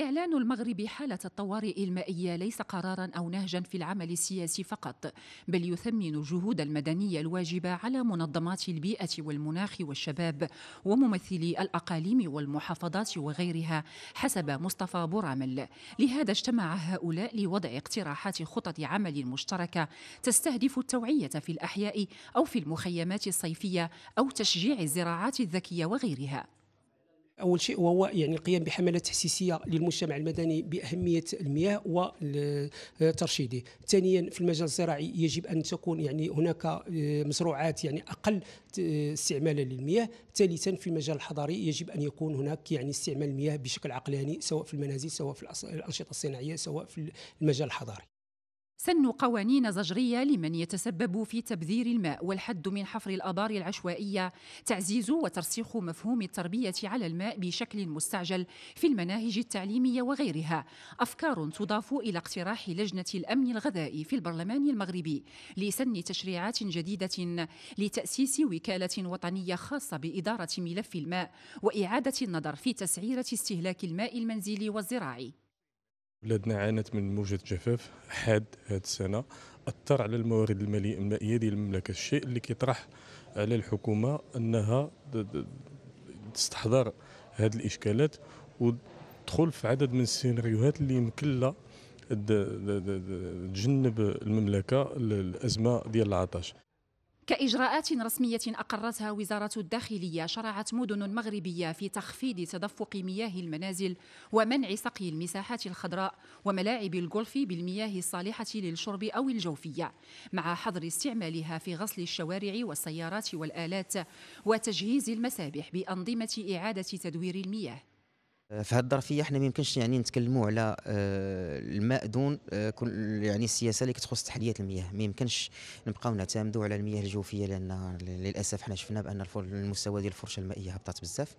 إعلان المغرب حالة الطوارئ المائية ليس قرارا أو نهجا في العمل السياسي فقط، بل يثمن الجهود المدنية الواجبة على منظمات البيئة والمناخ والشباب وممثلي الأقاليم والمحافظات وغيرها حسب مصطفى بورامل، لهذا اجتمع هؤلاء لوضع اقتراحات خطط عمل مشتركة تستهدف التوعية في الأحياء أو في المخيمات الصيفية أو تشجيع الزراعات الذكية وغيرها. اول شيء وهو يعني القيام بحملات تحسيسيه للمجتمع المدني باهميه المياه وترشيده ثانيا في المجال الزراعي يجب ان تكون يعني هناك آه، مزروعات يعني اقل آه، استعمالا للمياه ثالثا في المجال الحضري يجب ان يكون هناك يعني استعمال المياه بشكل عقلاني سواء في المنازل سواء في الانشطه الصناعيه سواء في المجال الحضري سن قوانين زجرية لمن يتسبب في تبذير الماء والحد من حفر الآبار العشوائية تعزيز وترسيخ مفهوم التربية على الماء بشكل مستعجل في المناهج التعليمية وغيرها أفكار تضاف إلى اقتراح لجنة الأمن الغذائي في البرلمان المغربي لسن تشريعات جديدة لتأسيس وكالة وطنية خاصة بإدارة ملف الماء وإعادة النظر في تسعيرة استهلاك الماء المنزلي والزراعي بلادنا عانت من موجة جفاف حاد هذه السنة أثر على الموارد المائية ديال المملكة الشيء اللي كيطرح على الحكومة أنها تستحضر هذه الإشكالات وتدخل في عدد من السيناريوهات اللي يمكن لها تجنب المملكة الأزمة ديال العطش كإجراءات رسمية أقرتها وزارة الداخلية شرعت مدن مغربية في تخفيض تدفق مياه المنازل ومنع سقي المساحات الخضراء وملاعب الجولف بالمياه الصالحة للشرب أو الجوفية مع حظر استعمالها في غسل الشوارع والسيارات والآلات وتجهيز المسابح بأنظمة إعادة تدوير المياه في هذه الظرفيه احنا ما يمكنش يعني نتكلموا على آه، الماء دون آه، يعني السياسه اللي كتخص تحليه المياه ما يمكنش نبقاو نعتمدوا على المياه الجوفيه لان للاسف حنا شفنا بان المستوى ديال الفرشه المائيه هبطت بزاف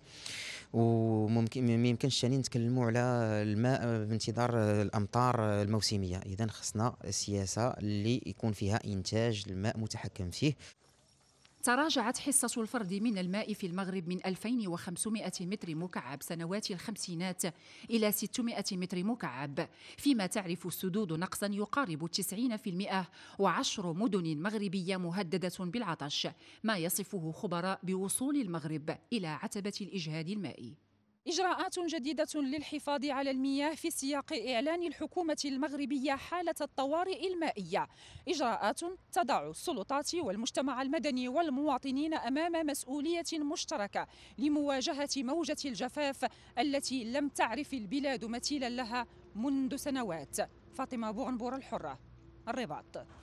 وممكن ما يمكنش يعني نتكلموا على الماء بانتظار الامطار الموسميه اذا خصنا سياسه اللي يكون فيها انتاج الماء متحكم فيه تراجعت حصة الفرد من الماء في المغرب من 2500 متر مكعب سنوات الخمسينات إلى 600 متر مكعب فيما تعرف السدود نقصا يقارب 90% وعشر مدن مغربية مهددة بالعطش ما يصفه خبراء بوصول المغرب إلى عتبة الإجهاد المائي إجراءات جديدة للحفاظ على المياه في سياق إعلان الحكومة المغربية حالة الطوارئ المائية إجراءات تضع السلطات والمجتمع المدني والمواطنين أمام مسؤولية مشتركة لمواجهة موجة الجفاف التي لم تعرف البلاد مثيلا لها منذ سنوات فاطمة بعنبور الحرة الرباط